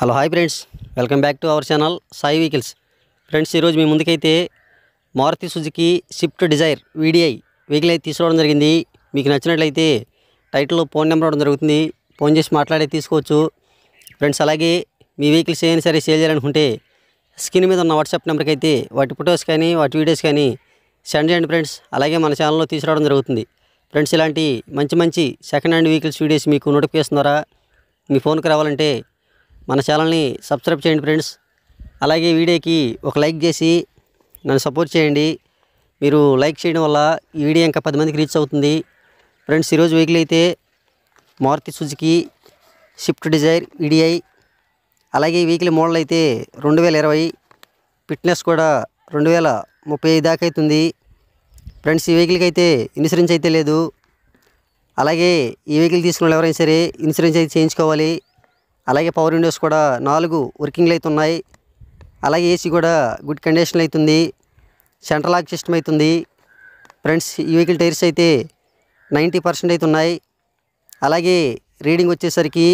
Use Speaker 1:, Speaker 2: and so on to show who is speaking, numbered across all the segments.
Speaker 1: hello hi friends welcome back to our channel Sai vehicles friends ఈరోజు మీ ముందుకైతే Maruti Suzuki Swift Dzire VDI vehicle అయితే తీసుకోవడం జరిగింది మీకు నచ్చినట్లయితే టైటిల్లో ఫోన్ నెంబర్ అవడం జరుగుతుంది ఫోన్ చేసి మాట్లాడే తీసుకోవచ్చు ఫ్రెండ్స్ అలాగే మీ వెహికల్స్ ఏమైనా సరే సేల్ చేయాలనుకుంటే స్క్రీన్ మీద ఉన్న వాట్సాప్ నెంబర్కి అయితే వాటి ఫొటోస్ కానీ వాటి వీడియోస్ కానీ సెండ్ చేయండి ఫ్రెండ్స్ అలాగే మన ఛానల్లో తీసుకురావడం జరుగుతుంది ఫ్రెండ్స్ ఇలాంటి మంచి మంచి సెకండ్ హ్యాండ్ వెహికల్స్ వీడియోస్ మీకు నోటిఫికేషన్ ద్వారా మీ ఫోన్కి రావాలంటే మన ఛానల్ని సబ్స్క్రైబ్ చేయండి ఫ్రెండ్స్ అలాగే వీడియోకి ఒక లైక్ చేసి నన్ను సపోర్ట్ చేయండి మీరు లైక్ చేయడం వల్ల ఈ వీడియో ఇంకా పది మందికి రీచ్ అవుతుంది ఫ్రెండ్స్ ఈరోజు వెహికల్ అయితే మారుతి సుజుకి షిఫ్ట్ డిజైర్ ఈడిఐ అలాగే వెహికల్ మోడల్ అయితే రెండు వేల ఇరవై ఫిట్నెస్ కూడా రెండు వేల ముప్పై ఐదు దాకా అవుతుంది ఫ్రెండ్స్ ఈ వెహికల్కి అయితే ఇన్సూరెన్స్ అయితే లేదు అలాగే ఈ వెహికల్ తీసుకున్న ఎవరైనా సరే ఇన్సూరెన్స్ అయితే చేయించుకోవాలి అలాగే పవర్ విండోస్ కూడా నాలుగు వర్కింగ్లు అయితే ఉన్నాయి అలాగే ఏసీ కూడా గుడ్ కండిషన్లో అవుతుంది సెంట్రల్ లాక్ సిస్టమ్ అవుతుంది ఫ్రెండ్స్ ఈ వెహికల్ టైర్స్ అయితే నైంటీ పర్సెంట్ అయితే ఉన్నాయి అలాగే రీడింగ్ వచ్చేసరికి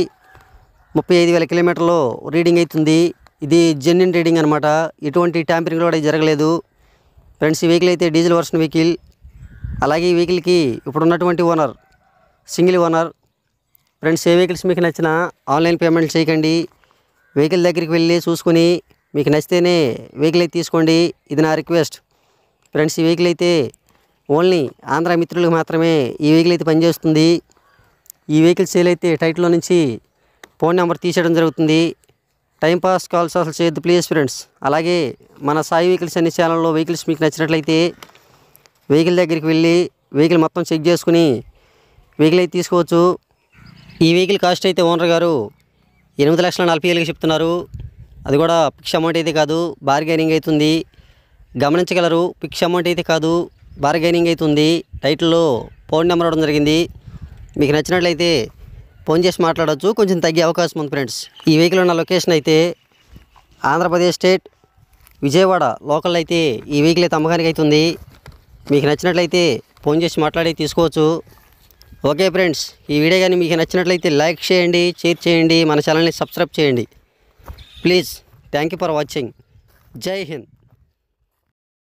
Speaker 1: ముప్పై ఐదు వేల కిలోమీటర్లు రీడింగ్ అవుతుంది ఇది జెన్యున్ రీడింగ్ అనమాట ఎటువంటి ట్యాంపరింగ్ కూడా జరగలేదు ఫ్రెండ్స్ ఈ వెహికల్ అయితే డీజిల్ వర్షన్ వెహికల్ అలాగే ఈ వెహికల్కి ఇప్పుడు ఉన్నటువంటి ఓనర్ సింగిల్ ఓనర్ ఫ్రెండ్స్ ఏ వెహికల్స్ మీకు నచ్చినా ఆన్లైన్ పేమెంట్ చేయకండి వెహికల్ దగ్గరికి వెళ్ళి చూసుకుని మీకు నచ్చితేనే వెహికల్ అయితే తీసుకోండి ఇది నా రిక్వెస్ట్ ఫ్రెండ్స్ ఈ వెహికల్ అయితే ఓన్లీ ఆంధ్ర మిత్రులకు మాత్రమే ఈ వెహికల్ అయితే పనిచేస్తుంది ఈ వెహికల్ సేల్ అయితే టైట్లో నుంచి ఫోన్ నెంబర్ తీసేయడం జరుగుతుంది టైంపాస్ కాల్స్ అసలు చేయొద్దు ప్లీజ్ ఫ్రెండ్స్ అలాగే మన సాయి వెహికల్స్ అన్ని ఛానల్లో వెహికల్స్ మీకు నచ్చినట్లయితే వెహికల్ దగ్గరికి వెళ్ళి వెహికల్ మొత్తం చెక్ చేసుకుని వెహికల్ అయితే తీసుకోవచ్చు ఈ వెహికల్ కాస్ట్ అయితే ఓనర్ గారు ఎనిమిది లక్షల నలభై వేలుగా చెప్తున్నారు అది కూడా ఫిక్స్ అమౌంట్ అయితే కాదు బార్గెనింగ్ అవుతుంది గమనించగలరు ఫిక్స్ అమౌంట్ అయితే కాదు బార్గెనింగ్ అవుతుంది టైటిల్లో ఫోన్ నెంబర్ ఇవ్వడం జరిగింది మీకు నచ్చినట్లయితే ఫోన్ చేసి మాట్లాడవచ్చు కొంచెం తగ్గే అవకాశం ఉంది ఫ్రెండ్స్ ఈ వెహికల్ ఉన్న లొకేషన్ అయితే ఆంధ్రప్రదేశ్ స్టేట్ విజయవాడ లోకల్ అయితే ఈ వెహికల్ అయితే అమ్మకానికి అవుతుంది మీకు నచ్చినట్లయితే ఫోన్ చేసి మాట్లాడి తీసుకోవచ్చు ఓకే ఫ్రెండ్స్ ఈ వీడియో కానీ మీకు నచ్చినట్లయితే లైక్ చేయండి షేర్ చేయండి మన ఛానల్ని సబ్స్క్రైబ్ చేయండి ప్లీజ్ థ్యాంక్ ఫర్ వాచింగ్ జై హింద్